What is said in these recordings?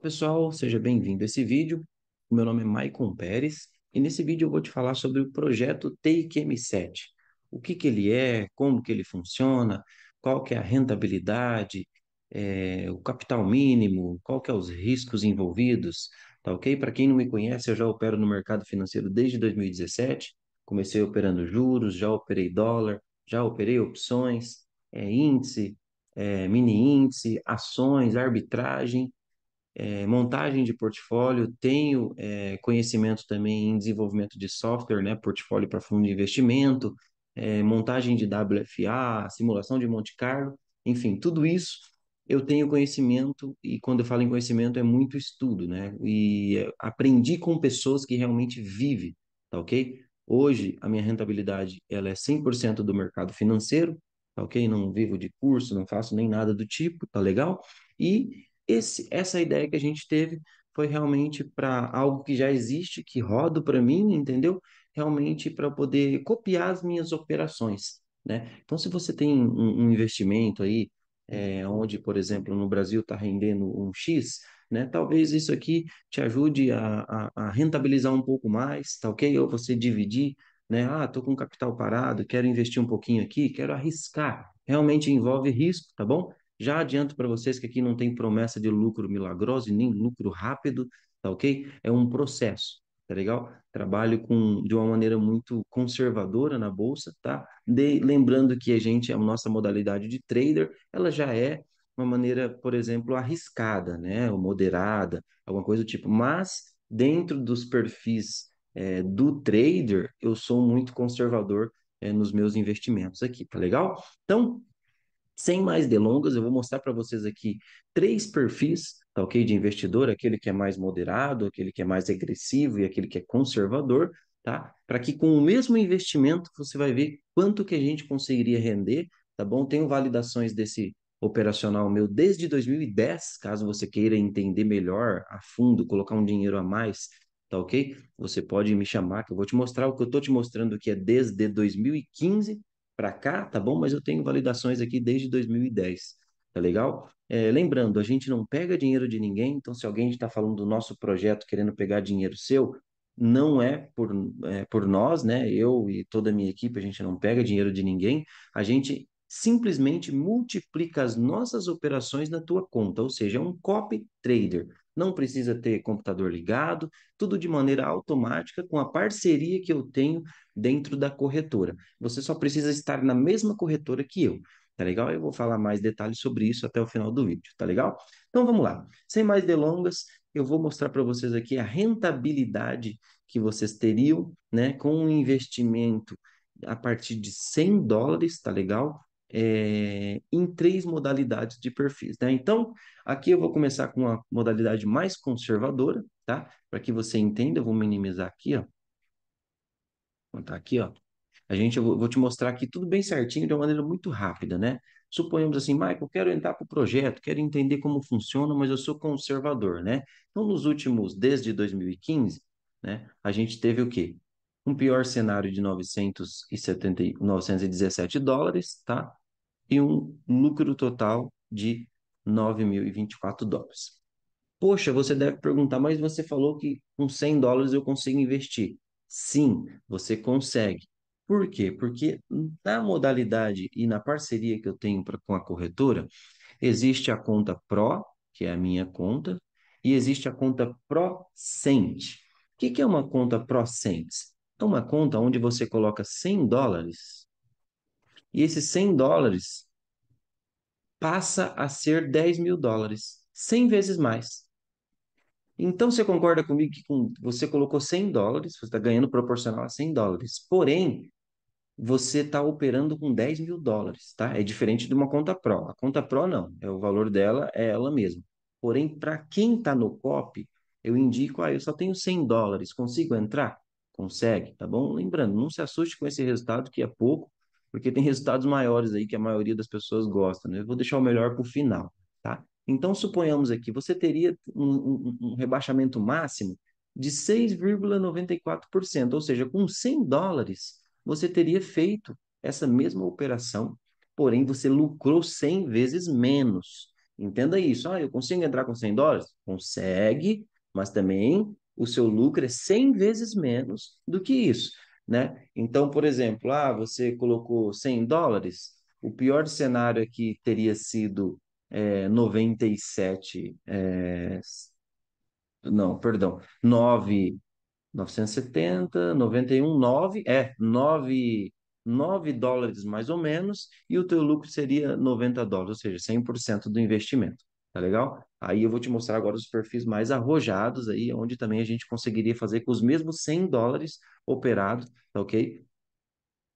Pessoal, seja bem-vindo a esse vídeo. Meu nome é Maicon Pérez e nesse vídeo eu vou te falar sobre o projeto m 7 O que, que ele é, como que ele funciona, qual que é a rentabilidade, é, o capital mínimo, qual que é os riscos envolvidos, tá ok? Para quem não me conhece, eu já opero no mercado financeiro desde 2017, comecei operando juros, já operei dólar, já operei opções, é, índice, é, mini índice, ações, arbitragem, é, montagem de portfólio, tenho é, conhecimento também em desenvolvimento de software, né, portfólio para fundo de investimento, é, montagem de WFA, simulação de Monte Carlo, enfim, tudo isso eu tenho conhecimento e quando eu falo em conhecimento é muito estudo, né? E aprendi com pessoas que realmente vivem, tá ok? Hoje a minha rentabilidade ela é 100% do mercado financeiro, tá ok? Não vivo de curso, não faço nem nada do tipo, tá legal? E esse, essa ideia que a gente teve foi realmente para algo que já existe, que roda para mim, entendeu? Realmente para poder copiar as minhas operações, né? Então, se você tem um, um investimento aí, é, onde, por exemplo, no Brasil está rendendo um X, né? Talvez isso aqui te ajude a, a, a, rentabilizar um pouco mais, tá ok? Ou você dividir, né? Ah, tô com capital parado, quero investir um pouquinho aqui, quero arriscar. Realmente envolve risco, tá bom? Já adianto para vocês que aqui não tem promessa de lucro milagroso e nem lucro rápido, tá ok? É um processo, tá legal? Trabalho com, de uma maneira muito conservadora na bolsa, tá? De, lembrando que a gente, a nossa modalidade de trader, ela já é uma maneira, por exemplo, arriscada, né? Ou moderada, alguma coisa do tipo. Mas dentro dos perfis é, do trader, eu sou muito conservador é, nos meus investimentos aqui, tá legal? Então, sem mais delongas, eu vou mostrar para vocês aqui três perfis, tá ok? De investidor, aquele que é mais moderado, aquele que é mais agressivo e aquele que é conservador, tá? Para que com o mesmo investimento você vai ver quanto que a gente conseguiria render, tá bom? Tenho validações desse operacional meu desde 2010, caso você queira entender melhor a fundo, colocar um dinheiro a mais, tá ok? Você pode me chamar que eu vou te mostrar o que eu tô te mostrando que é desde 2015, para cá, tá bom? Mas eu tenho validações aqui desde 2010, tá legal? É, lembrando, a gente não pega dinheiro de ninguém, então se alguém está falando do nosso projeto querendo pegar dinheiro seu, não é por, é por nós, né? Eu e toda a minha equipe, a gente não pega dinheiro de ninguém, a gente simplesmente multiplica as nossas operações na tua conta, ou seja, é um copy trader não precisa ter computador ligado, tudo de maneira automática com a parceria que eu tenho dentro da corretora. Você só precisa estar na mesma corretora que eu, tá legal? Eu vou falar mais detalhes sobre isso até o final do vídeo, tá legal? Então vamos lá. Sem mais delongas, eu vou mostrar para vocês aqui a rentabilidade que vocês teriam, né, com um investimento a partir de 100 dólares, tá legal? é, em três modalidades de perfis. Né? Então, aqui eu vou começar com a modalidade mais conservadora, tá? Para que você entenda, eu vou minimizar aqui, ó. Vou botar aqui, ó. A gente, eu vou, vou te mostrar aqui tudo bem certinho, de uma maneira muito rápida, né? Suponhamos assim, Michael, quero entrar para o projeto, quero entender como funciona, mas eu sou conservador, né? Então, nos últimos, desde 2015, né, a gente teve o quê? um pior cenário de 970, 917 dólares, tá? E um lucro total de 9.024 dólares. Poxa, você deve perguntar, mas você falou que com 100 dólares eu consigo investir. Sim, você consegue. Por quê? Porque na modalidade e na parceria que eu tenho pra, com a corretora, existe a conta PRO, que é a minha conta, e existe a conta cent. O que, que é uma conta cent? é uma conta onde você coloca 100 dólares e esses 100 dólares passa a ser 10 mil dólares, 100 vezes mais. Então você concorda comigo que você colocou 100 dólares, você está ganhando proporcional a 100 dólares, porém você está operando com 10 mil dólares, tá? É diferente de uma conta pró. A conta pró não, é o valor dela é ela mesma. Porém, para quem está no COP, eu indico, ah, eu só tenho 100 dólares, consigo entrar? Consegue, tá bom? Lembrando, não se assuste com esse resultado que é pouco, porque tem resultados maiores aí que a maioria das pessoas gosta, né? Eu vou deixar o melhor para o final, tá? Então, suponhamos aqui, você teria um, um, um rebaixamento máximo de 6,94%, ou seja, com 100 dólares, você teria feito essa mesma operação, porém você lucrou 100 vezes menos. Entenda isso. Ah, eu consigo entrar com 100 dólares? Consegue, mas também o seu lucro é 100 vezes menos do que isso, né? Então, por exemplo, ah, você colocou 100 dólares, o pior cenário aqui teria sido é, 97, é, não, perdão, 9, 970, 91, 9, é, 9, 9 dólares mais ou menos, e o teu lucro seria 90 dólares, ou seja, 100% do investimento. Tá legal? Aí eu vou te mostrar agora os perfis mais arrojados aí, onde também a gente conseguiria fazer com os mesmos 100 dólares operados, tá ok?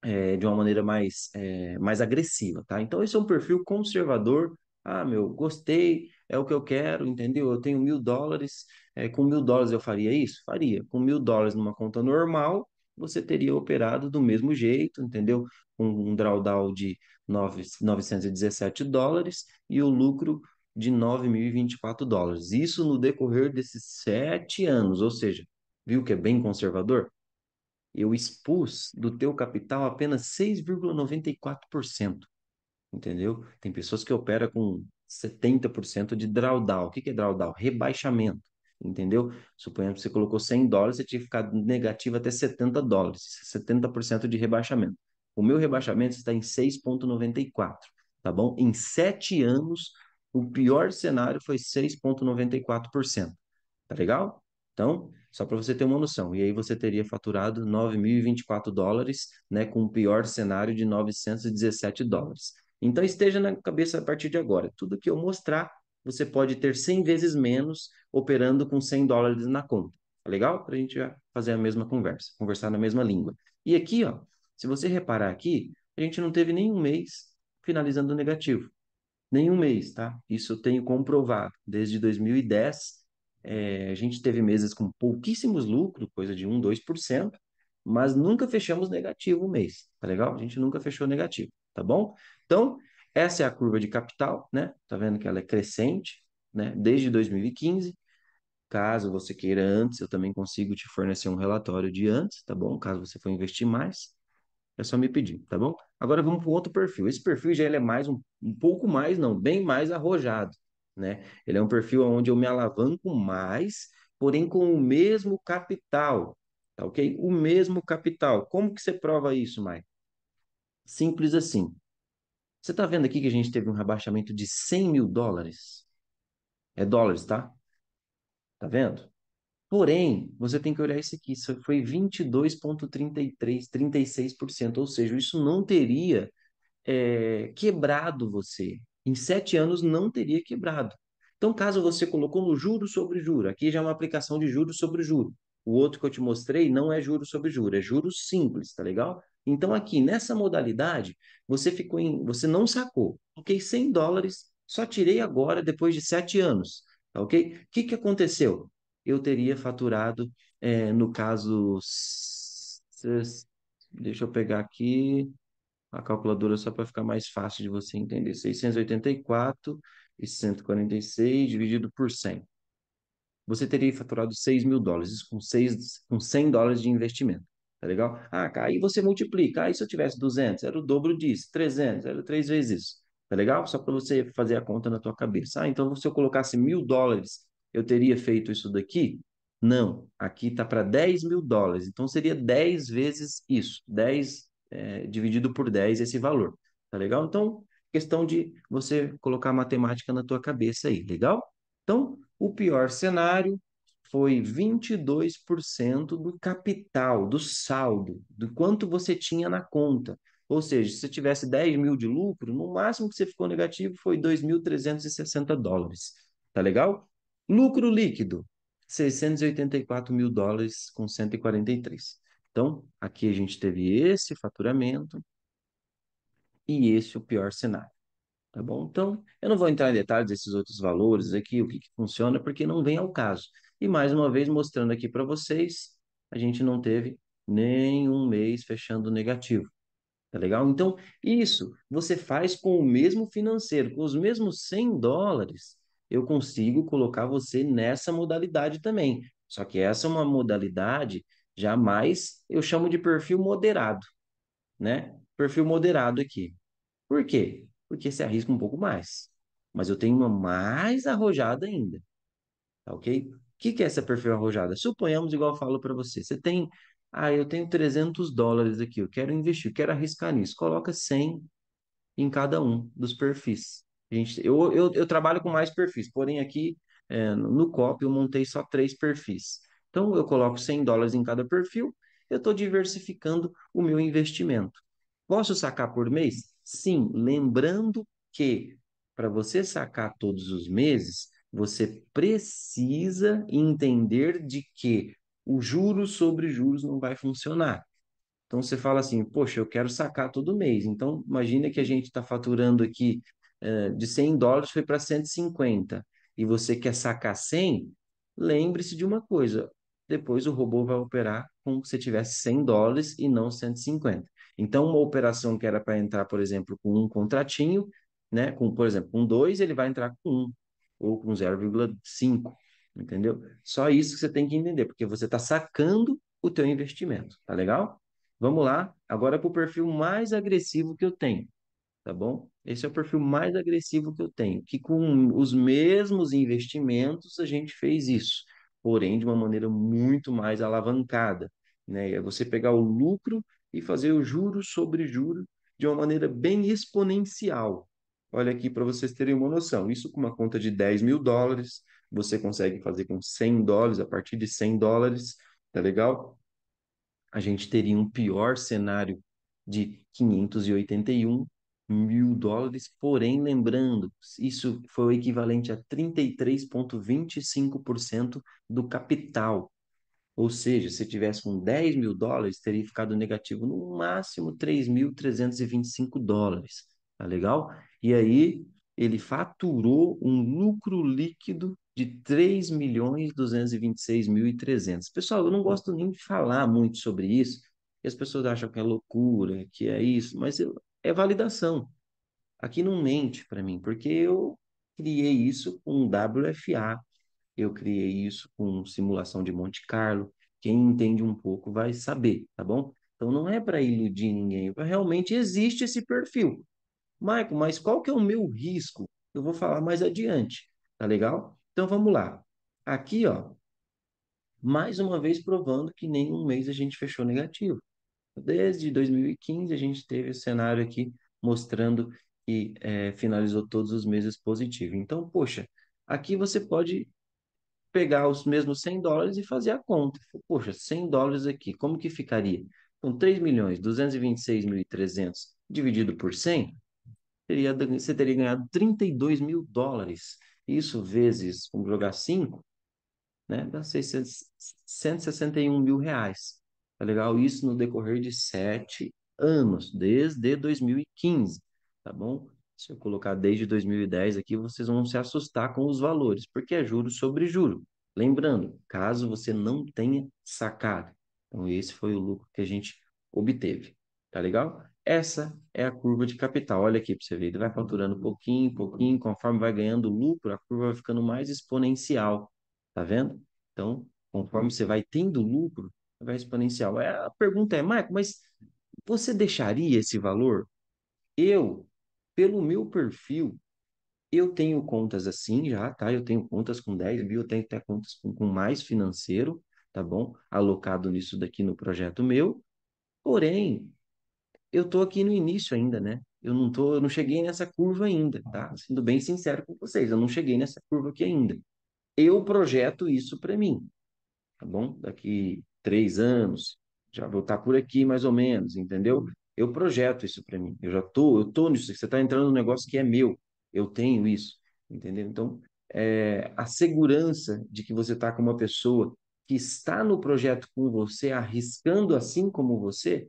É, de uma maneira mais, é, mais agressiva, tá? Então esse é um perfil conservador. Ah, meu, gostei, é o que eu quero, entendeu? Eu tenho mil dólares, é, com mil dólares eu faria isso? Faria. Com mil dólares numa conta normal, você teria operado do mesmo jeito, entendeu? Um, um drawdown de 9, 917 dólares e o lucro de 9.024 dólares. Isso no decorrer desses sete anos, ou seja, viu que é bem conservador? Eu expus do teu capital apenas 6,94%, entendeu? Tem pessoas que operam com 70% de drawdown. O que é drawdown? Rebaixamento, entendeu? Suponhamos que você colocou 100 dólares, você tinha ficado negativo até 70 dólares, 70% de rebaixamento. O meu rebaixamento está em 6,94, tá bom? Em sete anos, o pior cenário foi 6,94%. Tá legal? Então, só para você ter uma noção. E aí você teria faturado 9.024 dólares, né, com o pior cenário de 917 dólares. Então esteja na cabeça a partir de agora. Tudo que eu mostrar, você pode ter 100 vezes menos operando com 100 dólares na conta. Tá legal? Para a gente fazer a mesma conversa, conversar na mesma língua. E aqui, ó, se você reparar aqui, a gente não teve nenhum mês finalizando negativo nenhum mês, tá? Isso eu tenho comprovado. Desde 2010, é, a gente teve meses com pouquíssimos lucros, coisa de 1, 2%, mas nunca fechamos negativo um mês, tá legal? A gente nunca fechou negativo, tá bom? Então, essa é a curva de capital, né? Tá vendo que ela é crescente, né? Desde 2015. Caso você queira antes, eu também consigo te fornecer um relatório de antes, tá bom? Caso você for investir mais. É só me pedir, tá bom? Agora vamos para outro perfil. Esse perfil já ele é mais um, um pouco mais, não, bem mais arrojado, né? Ele é um perfil onde eu me alavanco mais, porém com o mesmo capital, tá ok? O mesmo capital. Como que você prova isso, Mai? Simples assim. Você está vendo aqui que a gente teve um rebaixamento de 100 mil dólares? É dólares, tá? Tá vendo? Porém, você tem que olhar isso aqui, isso foi 22,33%, 36%, ou seja, isso não teria é, quebrado você. Em sete anos não teria quebrado. Então, caso você colocou no juro sobre juro, aqui já é uma aplicação de juro sobre juro. O outro que eu te mostrei não é juro sobre juro, é juro simples, tá legal? Então, aqui nessa modalidade, você ficou em, você não sacou. ok 100 dólares, só tirei agora depois de sete anos, tá ok? O que, que aconteceu? eu teria faturado, é, no caso, deixa eu pegar aqui a calculadora só para ficar mais fácil de você entender, 684 e 146 dividido por 100. Você teria faturado 6 mil dólares, com, 6, com 100 dólares de investimento, tá legal? Ah, aí você multiplica, aí se eu tivesse 200, era o dobro disso, 300, era três vezes isso, tá legal? Só para você fazer a conta na tua cabeça. Ah, então se eu colocasse mil dólares eu teria feito isso daqui? Não, aqui está para 10 mil dólares, então seria 10 vezes isso, 10 é, dividido por 10 esse valor, tá legal? Então, questão de você colocar a matemática na tua cabeça aí, legal? Então, o pior cenário foi 22% do capital, do saldo, do quanto você tinha na conta. Ou seja, se você tivesse 10 mil de lucro, no máximo que você ficou negativo foi 2.360 dólares. Tá legal? Lucro líquido, 684 mil dólares com 143. Então, aqui a gente teve esse faturamento e esse o pior cenário. Tá bom? Então, eu não vou entrar em detalhes desses outros valores aqui, o que, que funciona, porque não vem ao caso. E mais uma vez, mostrando aqui para vocês, a gente não teve nenhum mês fechando negativo. Tá legal? Então, isso você faz com o mesmo financeiro, com os mesmos 100 dólares, eu consigo colocar você nessa modalidade também. Só que essa é uma modalidade jamais eu chamo de perfil moderado, né? Perfil moderado aqui. Por quê? Porque se arrisca um pouco mais. Mas eu tenho uma mais arrojada ainda. Tá ok? O que, que é essa perfil arrojada? Suponhamos, igual eu falo para você, você tem. Ah, eu tenho 300 dólares aqui, eu quero investir, eu quero arriscar nisso. Coloca 100 em cada um dos perfis gente, eu, eu, eu trabalho com mais perfis, porém aqui é, no COP eu montei só três perfis. Então eu coloco 100 dólares em cada perfil, eu estou diversificando o meu investimento. Posso sacar por mês? Sim, lembrando que para você sacar todos os meses, você precisa entender de que o juros sobre juros não vai funcionar. Então você fala assim, poxa, eu quero sacar todo mês. Então imagina que a gente está faturando aqui eh, de 100 dólares foi para 150 e você quer sacar 100, lembre-se de uma coisa: depois o robô vai operar como se tivesse 100 dólares e não 150. Então, uma operação que era para entrar, por exemplo, com um contratinho, né? com, por exemplo, com dois ele vai entrar com 1 um, ou com 0,5, entendeu? Só isso que você tem que entender, porque você está sacando o teu investimento, tá legal? Vamos lá, agora para o perfil mais agressivo que eu tenho tá bom? Esse é o perfil mais agressivo que eu tenho, que com os mesmos investimentos a gente fez isso, porém de uma maneira muito mais alavancada, né? É você pegar o lucro e fazer o juro sobre juro de uma maneira bem exponencial. Olha aqui para vocês terem uma noção, isso com uma conta de 10 mil dólares, você consegue fazer com 100 dólares, a partir de 100 dólares, tá legal? A gente teria um pior cenário de 581 mil dólares, porém, lembrando, isso foi o equivalente a 33,25% do capital. Ou seja, se tivesse com 10 mil dólares, teria ficado negativo no máximo 3.325 dólares. Tá legal? E aí, ele faturou um lucro líquido de 3.226.300. milhões Pessoal, eu não gosto nem de falar muito sobre isso, e as pessoas acham que é loucura, que é isso, mas eu, é validação. Aqui não mente para mim, porque eu criei isso com WFA, eu criei isso com simulação de Monte Carlo. Quem entende um pouco vai saber, tá bom? Então não é para iludir ninguém, realmente existe esse perfil. Maico, mas qual que é o meu risco? Eu vou falar mais adiante, tá legal? Então vamos lá. Aqui, ó, mais uma vez provando que nenhum mês a gente fechou negativo. Desde 2015, a gente teve o cenário aqui mostrando que é, finalizou todos os meses positivo. Então, poxa, aqui você pode pegar os mesmos 100 dólares e fazer a conta. Poxa, 100 dólares aqui, como que ficaria? Com 3.226.300 dividido por 100, teria, você teria ganhado 32 mil dólares. Isso vezes, vamos jogar 5, né? dá 661 mil reais. Tá legal? Isso no decorrer de sete anos, desde 2015, tá bom? Se eu colocar desde 2010 aqui, vocês vão se assustar com os valores, porque é juro sobre juro. Lembrando, caso você não tenha sacado. Então, esse foi o lucro que a gente obteve, tá legal? Essa é a curva de capital. Olha aqui para você ver, ele vai faturando pouquinho, pouquinho, conforme vai ganhando lucro, a curva vai ficando mais exponencial, tá vendo? Então, conforme você vai tendo lucro, vai exponencial. É, a pergunta é, Marco, mas você deixaria esse valor? Eu, pelo meu perfil, eu tenho contas assim já, tá? Eu tenho contas com 10 mil, eu tenho até contas com, com mais financeiro, tá bom? Alocado nisso daqui no projeto meu. Porém, eu tô aqui no início ainda, né? Eu não tô, eu não cheguei nessa curva ainda, tá? Sendo bem sincero com vocês, eu não cheguei nessa curva aqui ainda. Eu projeto isso para mim, tá bom? Daqui três anos, já vou estar por aqui mais ou menos, entendeu? Uhum. Eu projeto isso para mim. Eu já tô, eu tô nisso. Você está entrando num negócio que é meu. Eu tenho isso, entendeu? Então, é, a segurança de que você está com uma pessoa que está no projeto com você, arriscando assim como você,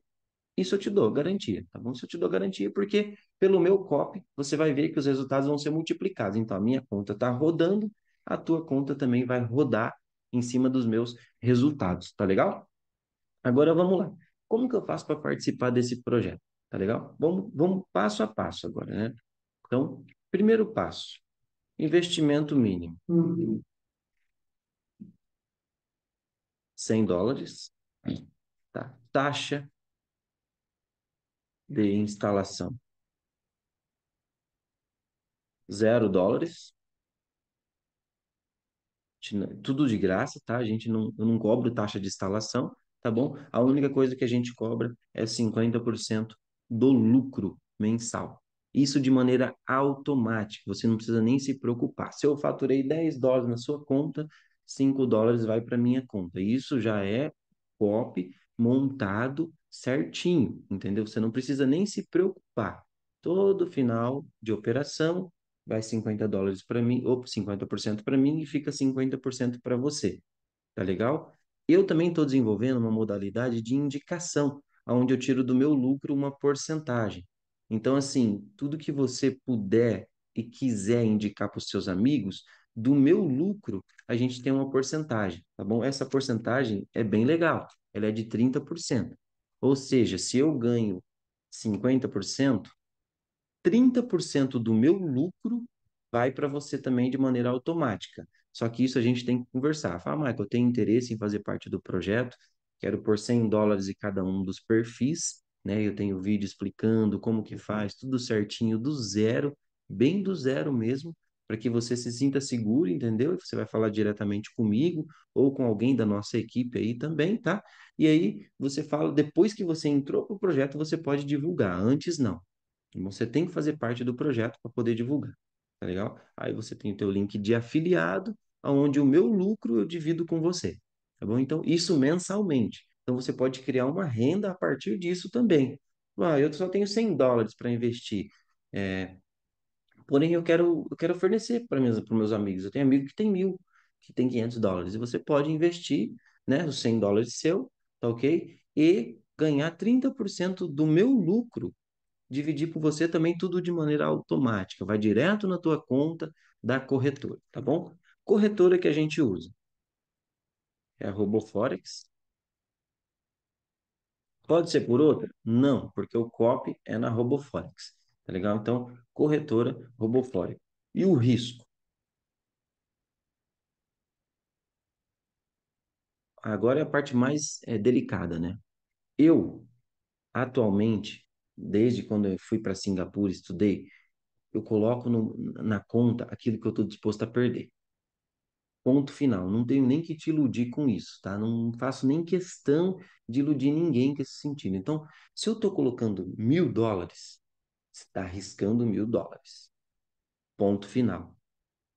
isso eu te dou garantia, tá bom? Isso eu te dou garantia, porque pelo meu copy você vai ver que os resultados vão ser multiplicados. Então, a minha conta está rodando, a tua conta também vai rodar em cima dos meus resultados, tá legal? Agora vamos lá. Como que eu faço para participar desse projeto? Tá legal? Vamos, vamos passo a passo agora, né? Então, primeiro passo: investimento mínimo. Uhum. 100 dólares. Tá. Taxa de instalação. Zero dólares tudo de graça, tá? A gente não, não cobra taxa de instalação, tá bom? A única coisa que a gente cobra é 50% do lucro mensal. Isso de maneira automática, você não precisa nem se preocupar. Se eu faturei 10 dólares na sua conta, 5 dólares vai para minha conta. Isso já é COP montado certinho, entendeu? Você não precisa nem se preocupar. Todo final de operação, vai 50 dólares para mim, ou 50% para mim e fica 50% para você. Tá legal? Eu também estou desenvolvendo uma modalidade de indicação, onde eu tiro do meu lucro uma porcentagem. Então, assim, tudo que você puder e quiser indicar para os seus amigos, do meu lucro, a gente tem uma porcentagem, tá bom? Essa porcentagem é bem legal, ela é de 30%. Ou seja, se eu ganho 50%, 30% do meu lucro vai para você também de maneira automática. Só que isso a gente tem que conversar. Fala, Michael, eu tenho interesse em fazer parte do projeto, quero por 100 dólares em cada um dos perfis, né? Eu tenho vídeo explicando como que faz, tudo certinho, do zero, bem do zero mesmo, para que você se sinta seguro, entendeu? E você vai falar diretamente comigo ou com alguém da nossa equipe aí também, tá? E aí você fala, depois que você entrou para o projeto, você pode divulgar, antes não. Você tem que fazer parte do projeto para poder divulgar, tá legal? Aí você tem o teu link de afiliado, aonde o meu lucro eu divido com você, tá bom? Então, isso mensalmente. Então, você pode criar uma renda a partir disso também. Ah, eu só tenho 100 dólares para investir. É... Porém, eu quero, eu quero fornecer para meus, meus amigos. Eu tenho amigo que tem mil, que tem 500 dólares. E você pode investir né, os 100 dólares seu, tá ok? E ganhar 30% do meu lucro dividir por você também tudo de maneira automática. Vai direto na tua conta da corretora, tá bom? Corretora que a gente usa é a RoboForex. Pode ser por outra? Não, porque o COP é na RoboForex, tá legal? Então, corretora RoboForex. E o risco? agora é a parte mais é, delicada, né? Eu, atualmente, desde quando eu fui para Singapura estudei, eu coloco no, na conta aquilo que eu estou disposto a perder. Ponto final. Não tenho nem que te iludir com isso, tá? Não faço nem questão de iludir ninguém com esse sentido. Então, se eu estou colocando mil dólares, você está arriscando mil dólares. Ponto final.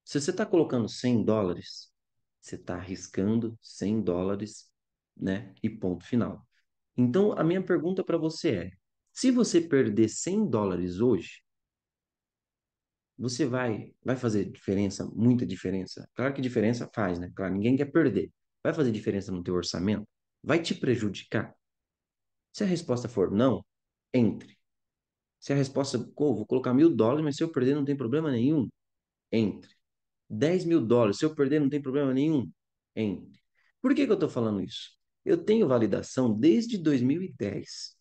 Se você está colocando 100 dólares, você está arriscando 100 dólares, né? E ponto final. Então, a minha pergunta para você é: se você perder 100 dólares hoje, você vai vai fazer diferença, muita diferença. Claro que diferença faz, né? Claro, ninguém quer perder. Vai fazer diferença no teu orçamento? Vai te prejudicar? Se a resposta for não, entre. Se a resposta, oh, vou colocar mil dólares, mas se eu perder não tem problema nenhum, entre. 10 mil dólares, se eu perder não tem problema nenhum, entre. Por que, que eu estou falando isso? Eu tenho validação desde 2010.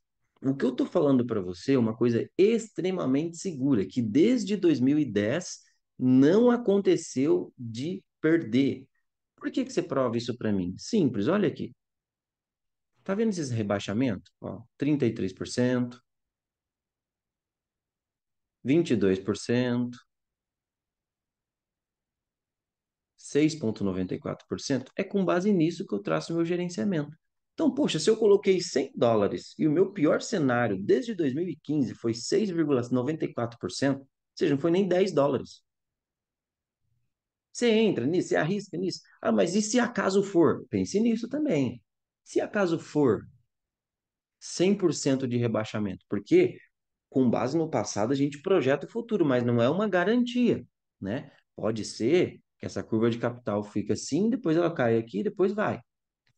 O que eu estou falando para você é uma coisa extremamente segura, que desde 2010 não aconteceu de perder. Por que, que você prova isso para mim? Simples, olha aqui. Tá vendo esse rebaixamento? Ó, 33%, 22%, 6,94%. É com base nisso que eu traço meu gerenciamento. Então, poxa, se eu coloquei 100 dólares e o meu pior cenário desde 2015 foi 6,94%, ou seja, não foi nem 10 dólares. Você entra nisso, você arrisca nisso. Ah, mas e se acaso for? Pense nisso também. Se acaso for 100% de rebaixamento, porque com base no passado a gente projeta o futuro, mas não é uma garantia, né? Pode ser que essa curva de capital fique assim, depois ela cai aqui, depois vai.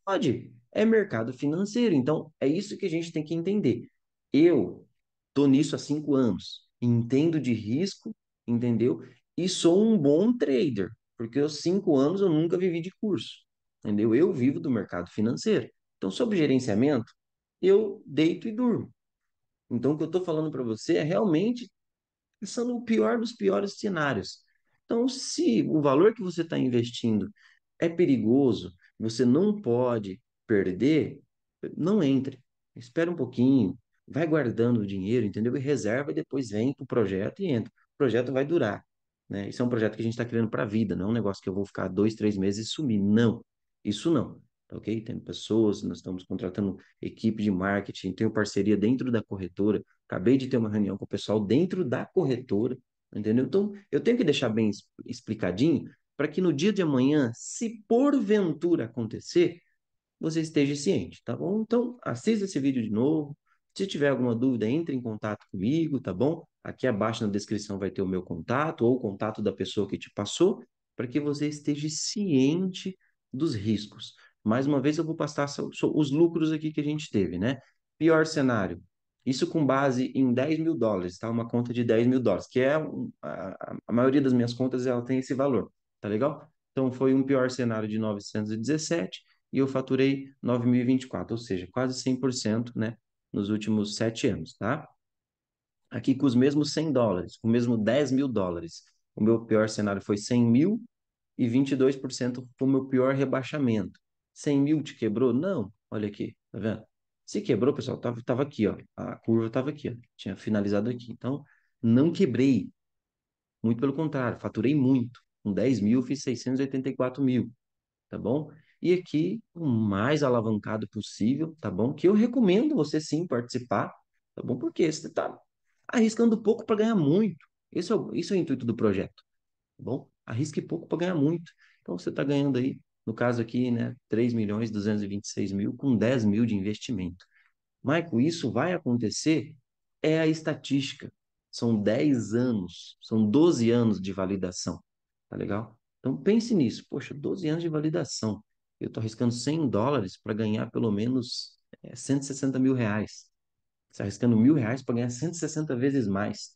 Pode, é mercado financeiro. Então, é isso que a gente tem que entender. Eu tô nisso há cinco anos, entendo de risco, entendeu? E sou um bom trader, porque os cinco anos eu nunca vivi de curso, entendeu? Eu vivo do mercado financeiro. Então, sobre gerenciamento, eu deito e durmo. Então, o que eu estou falando para você é realmente pensando o pior dos piores cenários. Então, se o valor que você está investindo é perigoso, você não pode perder, não entre. Espera um pouquinho, vai guardando o dinheiro, entendeu? E reserva e depois vem para o projeto e entra. O projeto vai durar. Né? Isso é um projeto que a gente está criando para a vida, não é um negócio que eu vou ficar dois, três meses e sumir. Não, isso não. Tá ok? Tem pessoas, nós estamos contratando equipe de marketing, tenho parceria dentro da corretora. Acabei de ter uma reunião com o pessoal dentro da corretora, entendeu? Então, eu tenho que deixar bem explicadinho para que no dia de amanhã, se porventura acontecer, você esteja ciente, tá bom? Então, assista esse vídeo de novo. Se tiver alguma dúvida, entre em contato comigo, tá bom? Aqui abaixo na descrição vai ter o meu contato ou o contato da pessoa que te passou, para que você esteja ciente dos riscos. Mais uma vez, eu vou passar os lucros aqui que a gente teve, né? Pior cenário, isso com base em 10 mil dólares, tá? Uma conta de 10 mil dólares, que é a, a, maioria das minhas contas ela tem esse valor, tá legal? Então foi um pior cenário de 917 e eu faturei 9.024, ou seja, quase 100% né, nos últimos sete anos, tá? Aqui com os mesmos 100 dólares, com o mesmo 10 mil dólares, o meu pior cenário foi 100 mil e 22% foi o meu pior rebaixamento. 100 mil te quebrou? Não, olha aqui, tá vendo? Se quebrou, pessoal, tava, tava aqui, ó. A curva tava aqui, ó. Tinha finalizado aqui. Então, não quebrei. Muito pelo contrário, faturei muito. Com 10 mil, fiz 684 mil. Tá bom? e aqui o mais alavancado possível, tá bom? Que eu recomendo você sim participar, tá bom? Porque você está arriscando pouco para ganhar muito. Esse é, o, é o intuito do projeto, tá bom? Arrisque pouco para ganhar muito. Então você está ganhando aí, no caso aqui, né, 3 milhões 226 mil com 10 mil de investimento. Maico, isso vai acontecer? É a estatística. São 10 anos, são 12 anos de validação, tá legal? Então pense nisso, poxa, 12 anos de validação eu estou arriscando 100 dólares para ganhar pelo menos 160 eh, mil reais. Você arriscando mil reais para ganhar 160 vezes mais.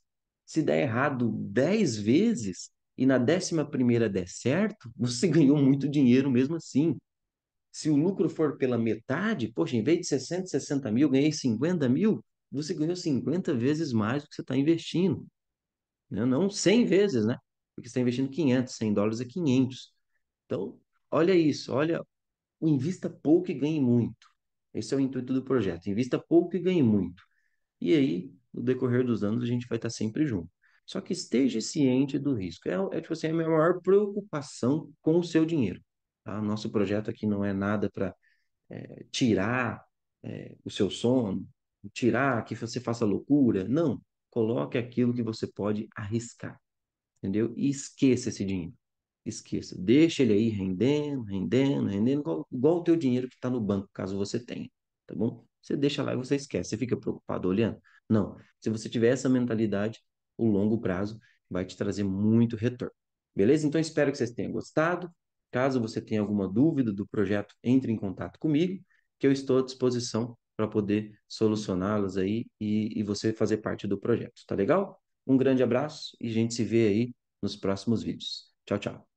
Se der errado 10 vezes e na décima primeira der certo, você ganhou muito dinheiro mesmo assim. Se o lucro for pela metade, poxa, em vez de 660 mil, ganhei 50 mil, você ganhou 50 vezes mais do que você está investindo. Né? Não 100 vezes, né? Porque você está investindo 500, 100 dólares é 500. Então, Olha isso, olha, invista pouco e ganhe muito. Esse é o intuito do projeto, invista pouco e ganhe muito. E aí, no decorrer dos anos, a gente vai estar sempre junto. Só que esteja ciente do risco. É, é tipo assim, é a minha maior preocupação com o seu dinheiro. Tá? Nosso projeto aqui não é nada para é, tirar é, o seu sono, tirar que você faça loucura. Não. Coloque aquilo que você pode arriscar. Entendeu? E esqueça esse dinheiro esqueça. Deixa ele aí rendendo, rendendo, rendendo, igual, igual o teu dinheiro que está no banco, caso você tenha, tá bom? Você deixa lá e você esquece. Você fica preocupado olhando? Não. Se você tiver essa mentalidade, o longo prazo vai te trazer muito retorno. Beleza? Então espero que vocês tenham gostado. Caso você tenha alguma dúvida do projeto, entre em contato comigo, que eu estou à disposição para poder solucioná-las aí e, e você fazer parte do projeto. Tá legal? Um grande abraço e a gente se vê aí nos próximos vídeos. Tchau, tchau.